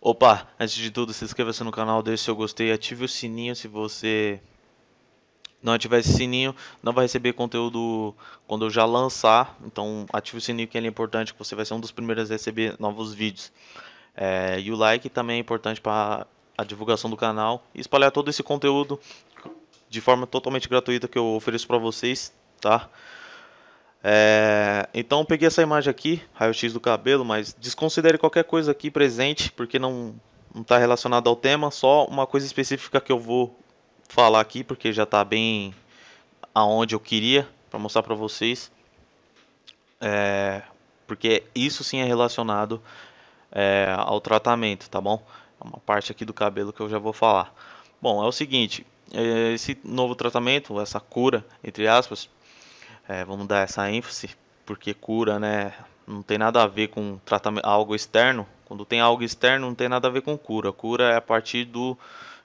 Opa, antes de tudo, se inscreva-se no canal, deixe seu gostei, ative o sininho se você não ativar esse sininho, não vai receber conteúdo quando eu já lançar. Então, ative o sininho que ele é importante, que você vai ser um dos primeiros a receber novos vídeos. É, e o like também é importante para a divulgação do canal e espalhar todo esse conteúdo de forma totalmente gratuita que eu ofereço para vocês, tá? É, então peguei essa imagem aqui, raio-x do cabelo, mas desconsidere qualquer coisa aqui presente, porque não está relacionado ao tema, só uma coisa específica que eu vou falar aqui, porque já está bem aonde eu queria, para mostrar para vocês. É, porque isso sim é relacionado é, ao tratamento, tá bom? É uma parte aqui do cabelo que eu já vou falar. Bom, é o seguinte, é, esse novo tratamento, essa cura, entre aspas, é, vamos dar essa ênfase, porque cura, né? Não tem nada a ver com tratamento, algo externo. Quando tem algo externo, não tem nada a ver com cura. Cura é a partir do,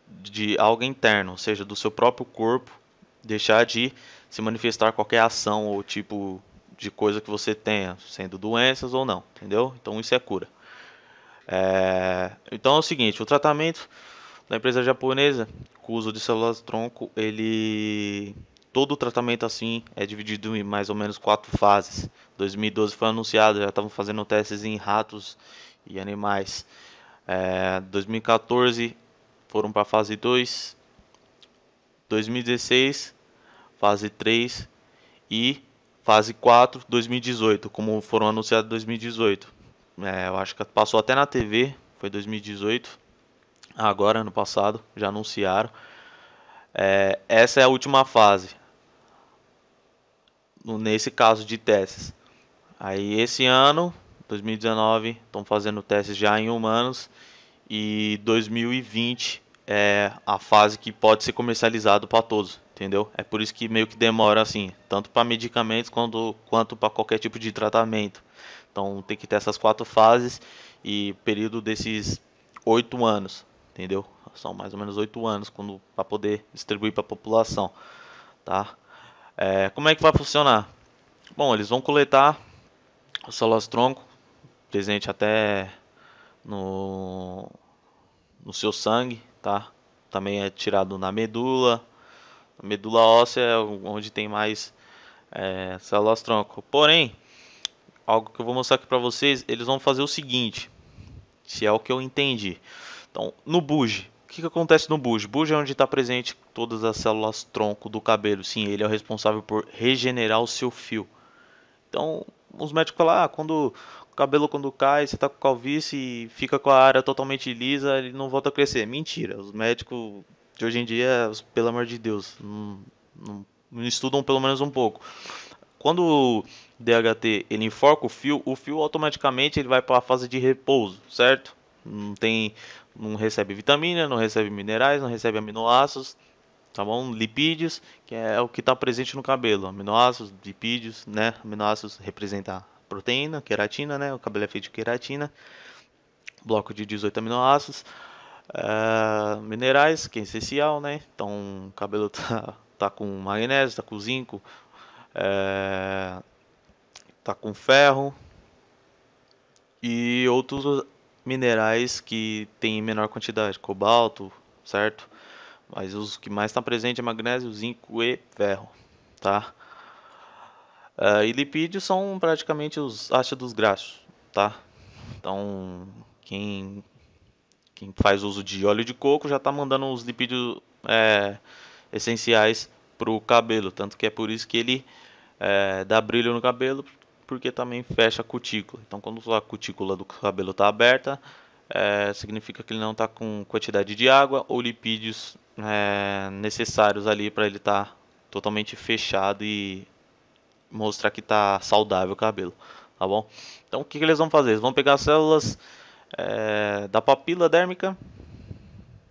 de algo interno, ou seja, do seu próprio corpo deixar de se manifestar qualquer ação ou tipo de coisa que você tenha, sendo doenças ou não, entendeu? Então isso é cura. É... Então é o seguinte, o tratamento da empresa japonesa com o uso de células tronco, ele todo o tratamento assim é dividido em mais ou menos quatro fases. 2012 foi anunciado, já estavam fazendo testes em ratos e animais. É, 2014 foram para a fase 2. 2016, fase 3 e fase 4, 2018, como foram anunciados 2018. É, eu acho que passou até na TV, foi 2018. Agora, ano passado, já anunciaram. É, essa é a última fase nesse caso de testes. Aí esse ano, 2019, estão fazendo testes já em humanos e 2020 é a fase que pode ser comercializado para todos, entendeu? É por isso que meio que demora assim, tanto para medicamentos quanto, quanto para qualquer tipo de tratamento. Então tem que ter essas quatro fases e período desses oito anos, entendeu? São mais ou menos oito anos para poder distribuir para a população, tá? É, como é que vai funcionar? Bom, eles vão coletar o tronco presente até no, no seu sangue, tá? Também é tirado na medula. A medula óssea é onde tem mais é, células tronco. Porém, algo que eu vou mostrar aqui para vocês, eles vão fazer o seguinte, se é o que eu entendi. Então, no buge, que, que acontece no bujo? Bujo é onde está presente todas as células tronco do cabelo. Sim, ele é o responsável por regenerar o seu fio. Então, os médicos falam, ah, quando o cabelo quando cai, você está com calvície e fica com a área totalmente lisa, ele não volta a crescer. Mentira, os médicos de hoje em dia, pelo amor de Deus, não, não, não estudam pelo menos um pouco. Quando o DHT ele enforca o fio, o fio automaticamente ele vai para a fase de repouso, certo? Não tem, não recebe vitamina, não recebe minerais, não recebe aminoácidos, tá bom? Lipídios, que é o que está presente no cabelo, aminoácidos, lipídios, né? Aminoácidos representa proteína, queratina, né? O cabelo é feito de queratina, bloco de 18 aminoácidos, uh, minerais, que é essencial, né? Então, o cabelo tá, tá com magnésio, tá com zinco, uh, tá com ferro e outros minerais que têm menor quantidade, cobalto, certo? Mas os que mais estão tá presentes é magnésio, zinco e ferro, tá? Uh, e lipídios são praticamente os ácidos graxos, tá? Então, quem, quem faz uso de óleo de coco já está mandando os lipídios é, essenciais para o cabelo. Tanto que é por isso que ele é, dá brilho no cabelo, porque também fecha a cutícula. Então, quando a cutícula do cabelo está aberta, é, significa que ele não está com quantidade de água ou lipídios é, necessários ali para ele estar tá totalmente fechado e mostrar que está saudável o cabelo, tá bom? Então, o que, que, eles vão fazer? Eles vão pegar células é, da papila dérmica,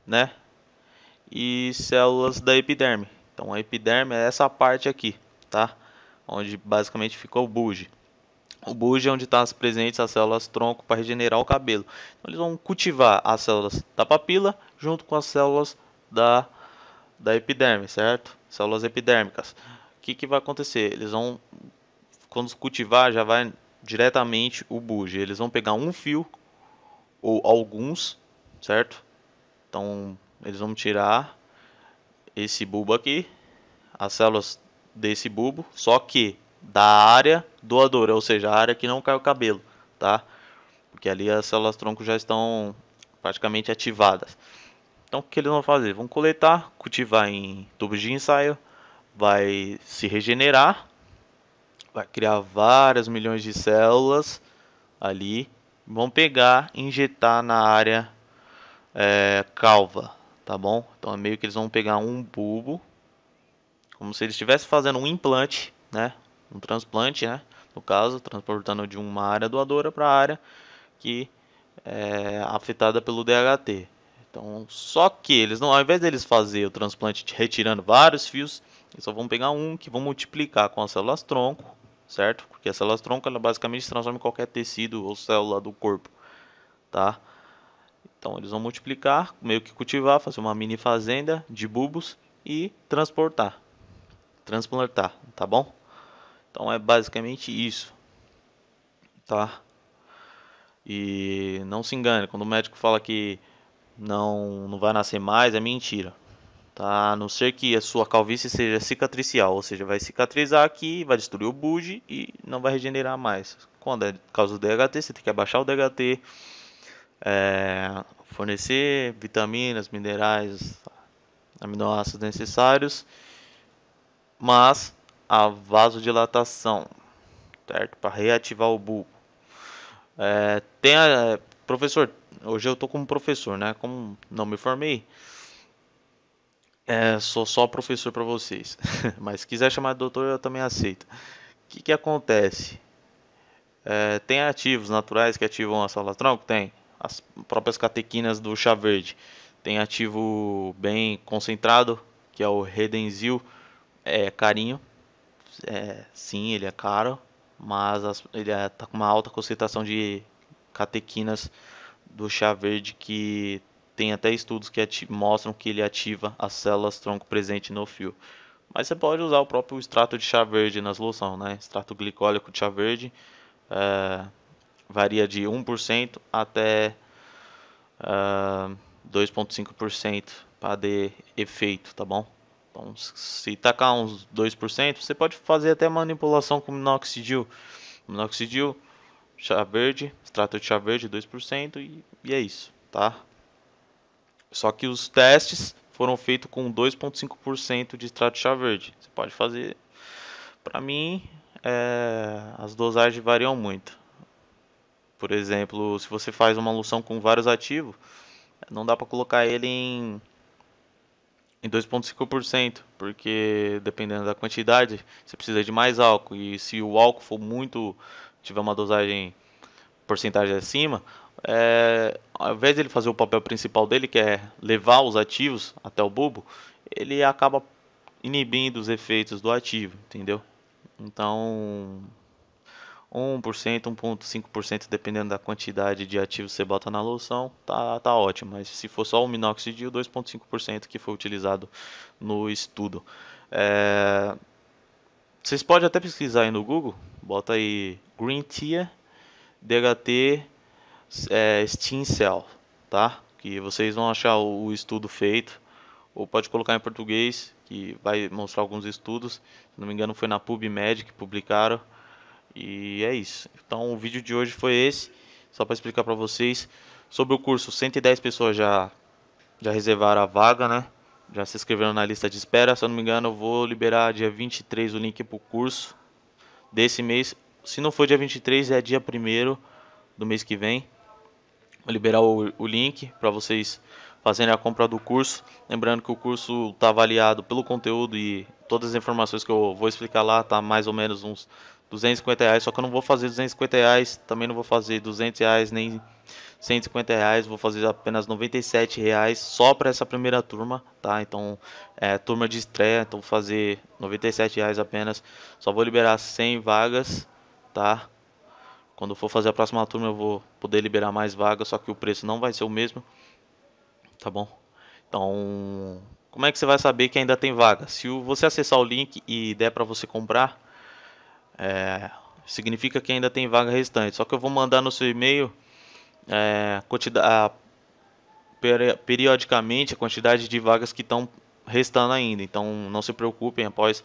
né? E células da epiderme. Então, a epiderme é essa parte aqui, tá? Onde basicamente ficou o buge o bujo é onde estão tá presentes as células tronco para regenerar o cabelo. Então, eles vão cultivar as células da papila junto com as células da, da epiderme, certo? Células epidérmicas. O que, que vai acontecer? Eles vão, quando cultivar, já vai diretamente o bujo. Eles vão pegar um fio ou alguns, certo? Então, eles vão tirar esse bulbo aqui, as células desse bulbo, só que da área doadora, ou seja, a área que não cai o cabelo, tá? Porque ali as células tronco já estão praticamente ativadas. Então o que eles vão fazer? Vão coletar, cultivar em tubos de ensaio, vai se regenerar, vai criar várias milhões de células ali, vão pegar, injetar na área é, calva, tá bom? Então é meio que eles vão pegar um bulbo, como se eles estivessem fazendo um implante, né? um transplante, né? no caso, transportando de uma área doadora para a área que é afetada pelo DHT. Então, só que eles não, ao invés deles fazer o transplante retirando vários fios, eles só vão pegar um que vão multiplicar com as células tronco, certo? Porque as células tronco ela basicamente se transforma em qualquer tecido ou célula do corpo, tá? Então eles vão multiplicar, meio que cultivar, fazer uma mini fazenda de bulbos e transportar, transplantar, tá bom? Então é basicamente isso, tá? E não se engane, quando o médico fala que não, não vai nascer mais, é mentira. Tá? A não ser que a sua calvície seja cicatricial, ou seja, vai cicatrizar aqui, vai destruir o buge e não vai regenerar mais. Quando é causa do DHT, você tem que abaixar o DHT, é, fornecer vitaminas, minerais, aminoácidos necessários, mas a vasodilatação, certo? Para reativar o bulbo. É, tem a, é, professor, hoje eu tô como professor, né? Como não me formei, é, sou só professor para vocês. Mas se quiser chamar de doutor, eu também aceito. O que, que acontece? É, tem ativos naturais que ativam a sala tronco? Tem. As próprias catequinas do chá verde. Tem ativo bem concentrado, que é o redenzil é, carinho é, sim, ele é caro, mas as, ele está é, tá com uma alta concentração de catequinas do chá verde que tem até estudos que mostram que ele ativa as células tronco presente no fio. Mas você pode usar o próprio extrato de chá verde na solução, né? Extrato glicólico de chá verde é, varia de 1% até é, 2,5% para ter efeito, tá bom? Então, se tacar uns 2%, você pode fazer até manipulação com minoxidil. Minoxidil, chá verde, extrato de chá verde 2% e, e é isso, tá? Só que os testes foram feitos com 2,5% de extrato de chá verde. Você pode fazer. Para mim, é, as dosagens variam muito. Por exemplo, se você faz uma loção com vários ativos, não dá para colocar ele em em 2,5%, porque dependendo da quantidade, você precisa de mais álcool. E se o álcool for muito, tiver uma dosagem porcentagem acima, é, ao invés de ele fazer o papel principal dele, que é levar os ativos até o bulbo, ele acaba inibindo os efeitos do ativo, entendeu? Então, 1%, 1.5%, dependendo da quantidade de ativos que você bota na loção, tá, tá ótimo. Mas se for só o minoxidil, 2.5% que foi utilizado no estudo. É... Vocês podem até pesquisar aí no Google, bota aí Green Tea DHT é, Steam Cell, tá? Que vocês vão achar o estudo feito, ou pode colocar em português, que vai mostrar alguns estudos. Se não me engano, foi na PubMed que publicaram. E é isso. Então o vídeo de hoje foi esse, só para explicar para vocês sobre o curso. 110 pessoas já já reservaram a vaga, né? Já se inscreveram na lista de espera. Se eu não me engano, eu vou liberar dia 23 o link para o curso desse mês. Se não for dia 23, é dia 1 do mês que vem. Vou liberar o, o link para vocês fazerem a compra do curso. Lembrando que o curso está avaliado pelo conteúdo e todas as informações que eu vou explicar lá tá mais ou menos uns 250 reais, só que eu não vou fazer 250 reais, também não vou fazer 200 reais, nem 150 reais, vou fazer apenas 97 reais só para essa primeira turma, tá? Então, é, turma de estreia, então vou fazer 97 reais apenas, só vou liberar 100 vagas, tá? Quando for fazer a próxima turma eu vou poder liberar mais vagas, só que o preço não vai ser o mesmo, tá bom? Então, como é que você vai saber que ainda tem vaga? Se você acessar o link e der para você comprar é, significa que ainda tem vaga restante. Só que eu vou mandar no seu e-mail é, a, periodicamente a quantidade de vagas que estão restando ainda. Então não se preocupem, após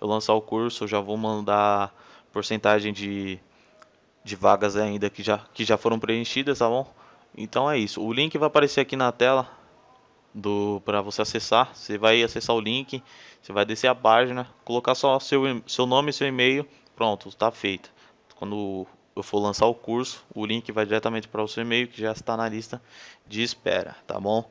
eu lançar o curso, eu já vou mandar porcentagem de, de vagas ainda que já, que já foram preenchidas, tá bom? Então é isso. O link vai aparecer aqui na tela do para você acessar. Você vai acessar o link, você vai descer a página, colocar só seu seu nome e seu e-mail Pronto, está feita. Quando eu for lançar o curso, o link vai diretamente para o seu e-mail que já está na lista de espera, tá bom?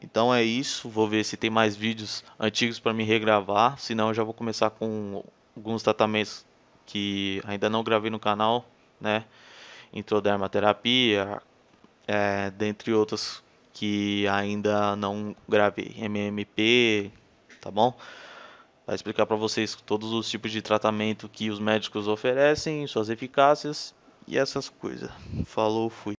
Então é isso, vou ver se tem mais vídeos antigos para me regravar, senão eu já vou começar com alguns tratamentos que ainda não gravei no canal, né? Introdermaterapia, é, dentre outros que ainda não gravei, MMP, tá bom? a explicar para vocês todos os tipos de tratamento que os médicos oferecem, suas eficácias e essas coisas. Falou, fui.